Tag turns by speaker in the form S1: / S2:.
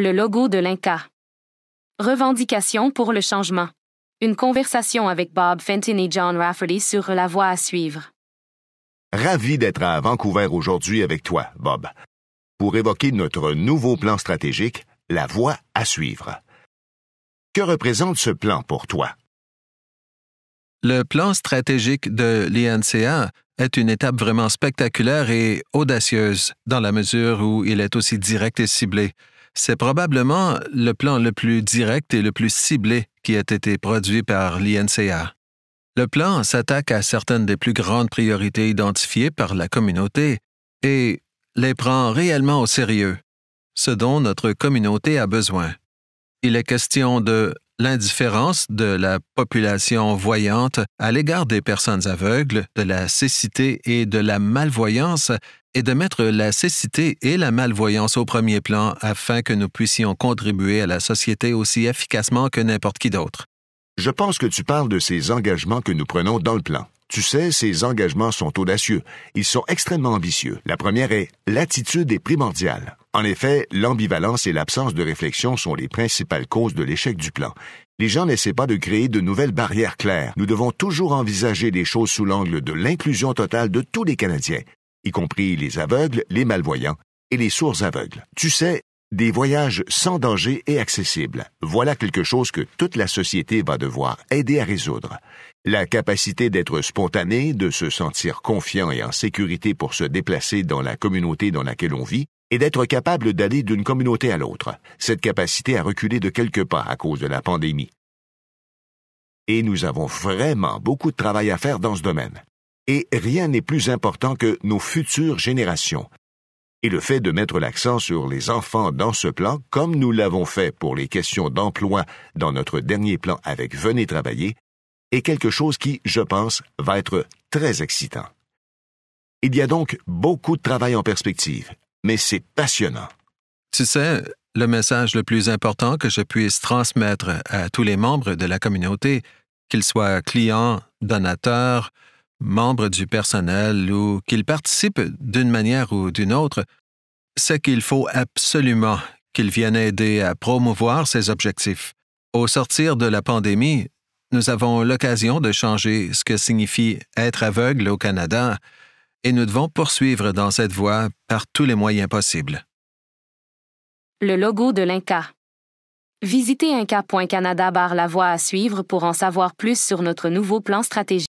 S1: Le logo de l'Inca. Revendication pour le changement. Une conversation avec Bob Fenton et John Rafferty sur la voie à suivre.
S2: Ravi d'être à Vancouver aujourd'hui avec toi, Bob, pour évoquer notre nouveau plan stratégique, la voie à suivre. Que représente ce plan pour toi?
S3: Le plan stratégique de l'INCA est une étape vraiment spectaculaire et audacieuse, dans la mesure où il est aussi direct et ciblé c'est probablement le plan le plus direct et le plus ciblé qui a été produit par l'INCA. Le plan s'attaque à certaines des plus grandes priorités identifiées par la communauté et les prend réellement au sérieux, ce dont notre communauté a besoin. Il est question de l'indifférence de la population voyante à l'égard des personnes aveugles, de la cécité et de la malvoyance, et de mettre la cécité et la malvoyance au premier plan afin que nous puissions contribuer à la société aussi efficacement que n'importe qui d'autre. Je
S2: pense que tu parles de ces engagements que nous prenons dans le plan. Tu sais, ces engagements sont audacieux. Ils sont extrêmement ambitieux. La première est l'attitude est primordiale. En effet, l'ambivalence et l'absence de réflexion sont les principales causes de l'échec du plan. Les gens n'essaient pas de créer de nouvelles barrières claires. Nous devons toujours envisager les choses sous l'angle de l'inclusion totale de tous les Canadiens, y compris les aveugles, les malvoyants et les sourds aveugles. Tu sais, des voyages sans danger et accessibles. Voilà quelque chose que toute la société va devoir aider à résoudre. La capacité d'être spontané, de se sentir confiant et en sécurité pour se déplacer dans la communauté dans laquelle on vit, et d'être capable d'aller d'une communauté à l'autre. Cette capacité a reculé de quelques pas à cause de la pandémie. Et nous avons vraiment beaucoup de travail à faire dans ce domaine. Et rien n'est plus important que nos futures générations, et le fait de mettre l'accent sur les enfants dans ce plan, comme nous l'avons fait pour les questions d'emploi dans notre dernier plan avec Venez travailler, est quelque chose qui, je pense, va être très excitant. Il y a donc beaucoup de travail en perspective, mais c'est passionnant. Tu sais,
S3: le message le plus important que je puisse transmettre à tous les membres de la communauté, qu'ils soient clients, donateurs, membres du personnel ou qu'ils participent d'une manière ou d'une autre, c'est qu'il faut absolument qu'ils viennent aider à promouvoir ces objectifs. Au sortir de la pandémie, nous avons l'occasion de changer ce que signifie être aveugle au Canada et nous devons poursuivre dans cette voie par tous les moyens possibles.
S1: Le logo de l'INCA. Visitez inca.canada la voie à suivre pour en savoir plus sur notre nouveau plan stratégique.